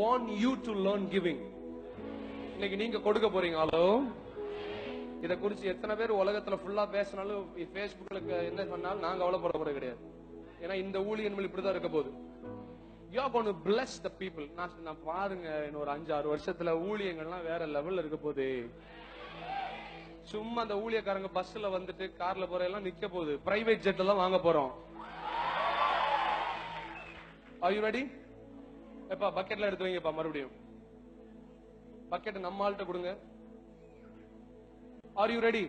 van you to learn giving இன்னைக்கு நீங்க கொடுக்க போறீங்க ஹலோ இத குறிச்சு எத்தனை பேர் உலகத்துல ஃபுல்லா பேசினாலும் பேஸ்புக்ல என்ன சொன்னாலும் நாங்க கவலைப்பட போறது கிடையாது ஏன்னா இந்த ஊழியன்கள் இப்படிதான் இருக்க போகுது you are gonna bless the people நான் நான் பாருங்க இன்னொரு அஞ்சு ஆறு வருஷத்துல ஊழியங்கள்லாம் வேற லெவல்ல இருக்க போகுது சும்மா அந்த ஊழியக்காரங்க பஸ்ல வந்துட்டு கார்ல போற எல்லாம் நிக்க போகுது பிரைவேட் ஜெட் எல்லாம் வாங்க போறோம் ஆர் யூ ரெடி எப்பா பக்கெட்ல எடுத்து வைங்கப்பா மறுபடியும் பக்கெட் நம்ம ஆள்கிட்ட கொடுங்க ஆர் யூ ரெடி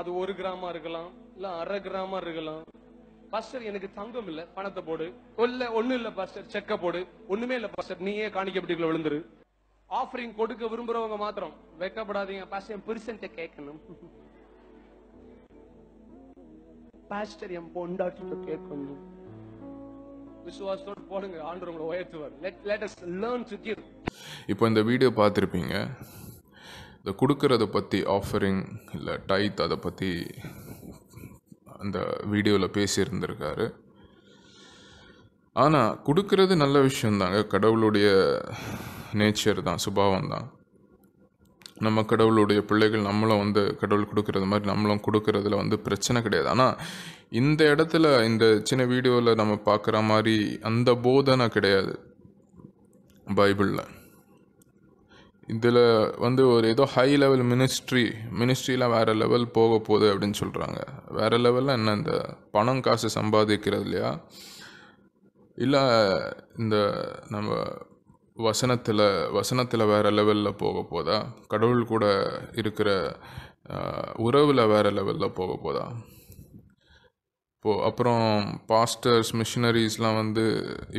அது ஒரு கிராமா இருக்கலாம் இல்ல அரை கிராமா இருக்கலாம் பாஸ்டர் எனக்கு தங்கம் இல்ல பணத்தை போடு இல்ல ஒண்ணு இல்ல பாஸ்டர் செக்க போடு ஒண்ணுமே இல்ல பாஸ்டர் நீயே காணிக்கப்பட்டுக்குள்ள விழுந்துரு ஆஃபரிங் கொடுக்க விரும்புறவங்க மாத்திரம் வெக்கப்படாதீங்க பாஸ்டர் என் பெருசன்ட்ட கேட்கணும் பாஸ்டர் என் பொண்டாட்டிட்ட கேட்கணும் விசுவாசத்தோடு போடுங்க ஆண்டு உங்களை உயர்த்துவார் let let us learn to give இப்போ இந்த வீடியோ பார்த்துருப்பீங்க இந்த கொடுக்கறத பற்றி ஆஃபரிங் இல்லை டைத் அதை பற்றி அந்த வீடியோவில் பேசியிருந்திருக்காரு ஆனால் கொடுக்கறது நல்ல விஷயந்தாங்க கடவுளுடைய நேச்சர் தான் சுபாவம் தான் நம்ம கடவுளுடைய பிள்ளைகள் நம்மளும் வந்து கடவுள் கொடுக்கறது மாதிரி நம்மளும் கொடுக்கறதுல வந்து பிரச்சனை கிடையாது ஆனால் இந்த இடத்துல இந்த சின்ன வீடியோவில் நம்ம பார்க்குற மாதிரி அந்த போதனை கிடையாது பைபிளில் இதில் வந்து ஒரு ஏதோ ஹை லெவல் மினிஸ்ட்ரி மினிஸ்ட்ரிலாம் வேறு லெவல் போக போகுது அப்படின்னு சொல்கிறாங்க வேறு லெவலில் என்ன இந்த பணம் காசு சம்பாதிக்கிறது இல்லையா இல்லை இந்த நம்ம வசனத்தில் வசனத்தில் வேறு லெவலில் போக போதா கடவுள் கூட இருக்கிற உறவில் வேறு லெவலில் போக போதா இப்போது அப்புறம் பாஸ்டர்ஸ் மிஷினரிஸ்லாம் வந்து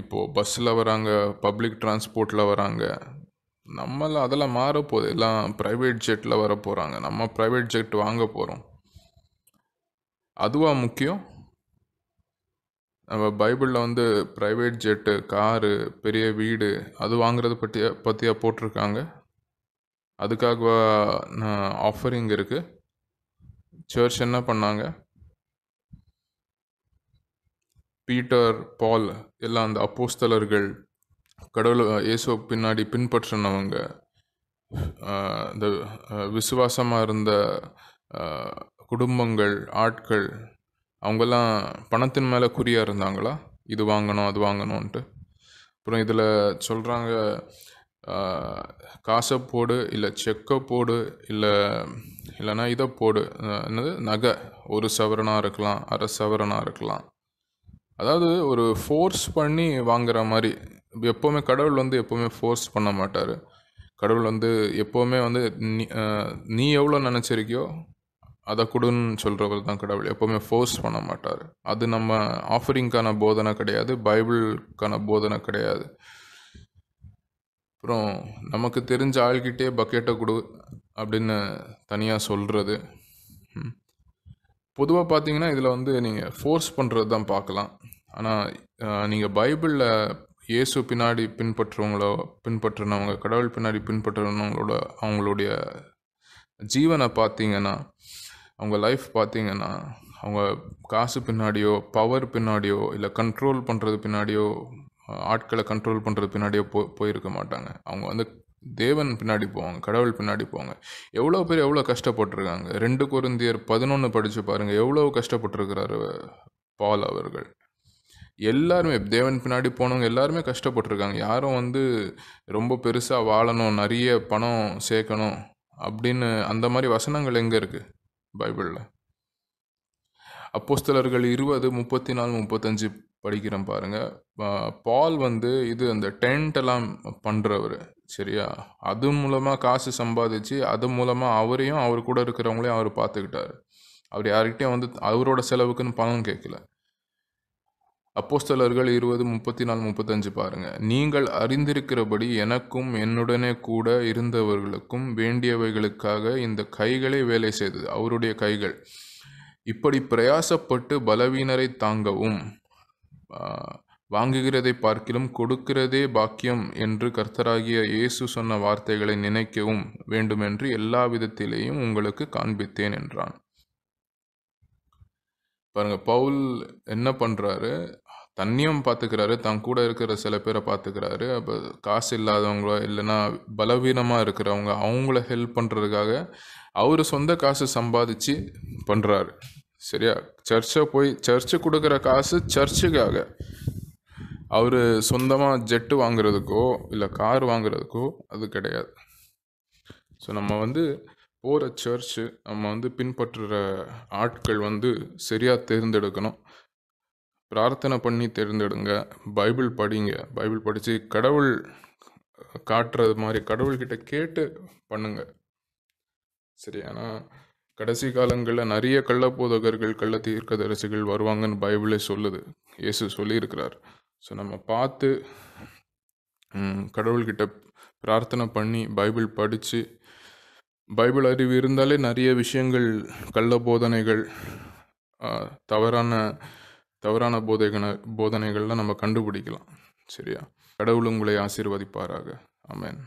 இப்போது பஸ்ஸில் வராங்க பப்ளிக் டிரான்ஸ்போர்ட்டில் வராங்க நம்மள அதெல்லாம் மாறப்போகுது எல்லாம் ப்ரைவேட் ஜெட்டில் வர போகிறாங்க நம்ம ப்ரைவேட் ஜெட் வாங்க போகிறோம் அதுவாக முக்கியம் நம்ம பைபிளில் வந்து ப்ரைவேட் ஜெட்டு காரு பெரிய வீடு அது வாங்குறது பற்றிய பற்றியா போட்டிருக்காங்க அதுக்காக ஆஃபரிங் இருக்குது சர்ச் என்ன பண்ணாங்க பீட்டர் பால் எல்லாம் அந்த அப்போஸ்தலர்கள் கடவுள் இயேசு பின்னாடி பின்பற்றினவங்க இந்த விசுவாசமாக இருந்த குடும்பங்கள் ஆட்கள் அவங்கெல்லாம் பணத்தின் மேலே குறியாக இருந்தாங்களா இது வாங்கணும் அது வாங்கணுன்ட்டு அப்புறம் இதில் சொல்கிறாங்க காசை போடு இல்லை செக்கை போடு இல்லை இல்லைன்னா இதை போடு என்னது நகை ஒரு சவரனாக இருக்கலாம் அரை சவரனாக இருக்கலாம் அதாவது ஒரு ஃபோர்ஸ் பண்ணி வாங்குற மாதிரி எப்போவுமே கடவுள் வந்து எப்போவுமே ஃபோர்ஸ் பண்ண மாட்டார் கடவுள் வந்து எப்போவுமே வந்து நீ எவ்வளோ நினச்சிருக்கியோ அதை கொடுன்னு சொல்கிறவர் தான் கடவுள் எப்போவுமே ஃபோர்ஸ் பண்ண மாட்டார் அது நம்ம ஆஃபரிங்க்கான போதனை கிடையாது பைபிளுக்கான போதனை கிடையாது அப்புறம் நமக்கு தெரிஞ்ச ஆள்கிட்டே பக்கெட்டை கொடு அப்படின்னு தனியாக சொல்கிறது பொதுவாக பார்த்தீங்கன்னா இதில் வந்து நீங்கள் ஃபோர்ஸ் பண்ணுறது தான் பார்க்கலாம் ஆனால் நீங்கள் பைபிளில் இயேசு பின்னாடி பின்பற்றுறவங்களோ பின்பற்றுனவங்க கடவுள் பின்னாடி பின்பற்றுறவங்களோட அவங்களுடைய ஜீவனை பார்த்தீங்கன்னா அவங்க லைஃப் பார்த்திங்கன்னா அவங்க காசு பின்னாடியோ பவர் பின்னாடியோ இல்லை கண்ட்ரோல் பண்ணுறது பின்னாடியோ ஆட்களை கண்ட்ரோல் பண்ணுறது பின்னாடியோ போ போயிருக்க மாட்டாங்க அவங்க வந்து தேவன் பின்னாடி போவாங்க கடவுள் பின்னாடி போவாங்க எவ்வளோ பேர் எவ்வளோ கஷ்டப்பட்டுருக்காங்க ரெண்டு குருந்தியர் பதினொன்று படித்து பாருங்கள் எவ்வளோ கஷ்டப்பட்டுருக்கிறாரு பால் அவர்கள் எல்லாருமே தேவன் பின்னாடி போனவங்க எல்லாருமே கஷ்டப்பட்டுருக்காங்க யாரும் வந்து ரொம்ப பெருசாக வாழணும் நிறைய பணம் சேர்க்கணும் அப்படின்னு அந்த மாதிரி வசனங்கள் எங்கே இருக்குது பைபிளில் அப்போஸ்தலர்கள் இருபது முப்பத்தி நாலு முப்பத்தஞ்சு படிக்கிறேன் பாருங்கள் பால் வந்து இது அந்த டென்ட் எல்லாம் பண்ணுறவர் சரியா அது மூலமாக காசு சம்பாதிச்சு அது மூலமாக அவரையும் அவர் கூட இருக்கிறவங்களையும் அவர் பார்த்துக்கிட்டாரு அவர் யார்கிட்டையும் வந்து அவரோட செலவுக்குன்னு பணம் கேட்கல அப்போஸ்தலர்கள் இருபது முப்பத்தி நாலு முப்பத்தஞ்சு பாருங்கள் நீங்கள் அறிந்திருக்கிறபடி எனக்கும் என்னுடனே கூட இருந்தவர்களுக்கும் வேண்டியவைகளுக்காக இந்த கைகளை வேலை செய்தது அவருடைய கைகள் இப்படி பிரயாசப்பட்டு பலவீனரை தாங்கவும் வாங்குகிறதை பார்க்கிலும் கொடுக்கிறதே பாக்கியம் என்று கர்த்தராகிய இயேசு சொன்ன வார்த்தைகளை நினைக்கவும் வேண்டுமென்று எல்லா விதத்திலேயும் உங்களுக்கு காண்பித்தேன் என்றான் பாருங்க பவுல் என்ன பண்ணுறாரு தண்ணியும் பார்த்துக்கிறாரு தன் கூட இருக்கிற சில பேரை பார்த்துக்கிறாரு அப்போ காசு இல்லாதவங்களோ இல்லைன்னா பலவீனமாக இருக்கிறவங்க அவங்கள ஹெல்ப் பண்ணுறதுக்காக அவர் சொந்த காசு சம்பாதிச்சு பண்ணுறாரு சரியா சர்ச்சை போய் சர்ச்சு கொடுக்குற காசு சர்ச்சுக்காக அவர் சொந்தமாக ஜெட்டு வாங்குறதுக்கோ இல்லை கார் வாங்குறதுக்கோ அது கிடையாது ஸோ நம்ம வந்து போகிற சர்ச்சு நம்ம வந்து பின்பற்றுகிற ஆட்கள் வந்து சரியாக தேர்ந்தெடுக்கணும் பிரார்த்தனை பண்ணி தேர்ந்தெடுங்க பைபிள் படிங்க பைபிள் படித்து கடவுள் காட்டுறது மாதிரி கடவுள்கிட்ட கேட்டு பண்ணுங்க சரி ஆனால் கடைசி காலங்களில் நிறைய கள்ள போதகர்கள் கள்ள தீர்க்கதரிசிகள் வருவாங்கன்னு பைபிளே சொல்லுது இயேசு சொல்லியிருக்கிறார் ஸோ நம்ம பார்த்து கடவுள்கிட்ட பிரார்த்தனை பண்ணி பைபிள் படித்து பைபிள் அறிவு இருந்தாலே நிறைய விஷயங்கள் கள்ள போதனைகள் தவறான தவறான போதைகளை போதனைகள்லாம் நம்ம கண்டுபிடிக்கலாம் சரியா கடவுள் உங்களை ஆசீர்வதிப்பாராக அமேன்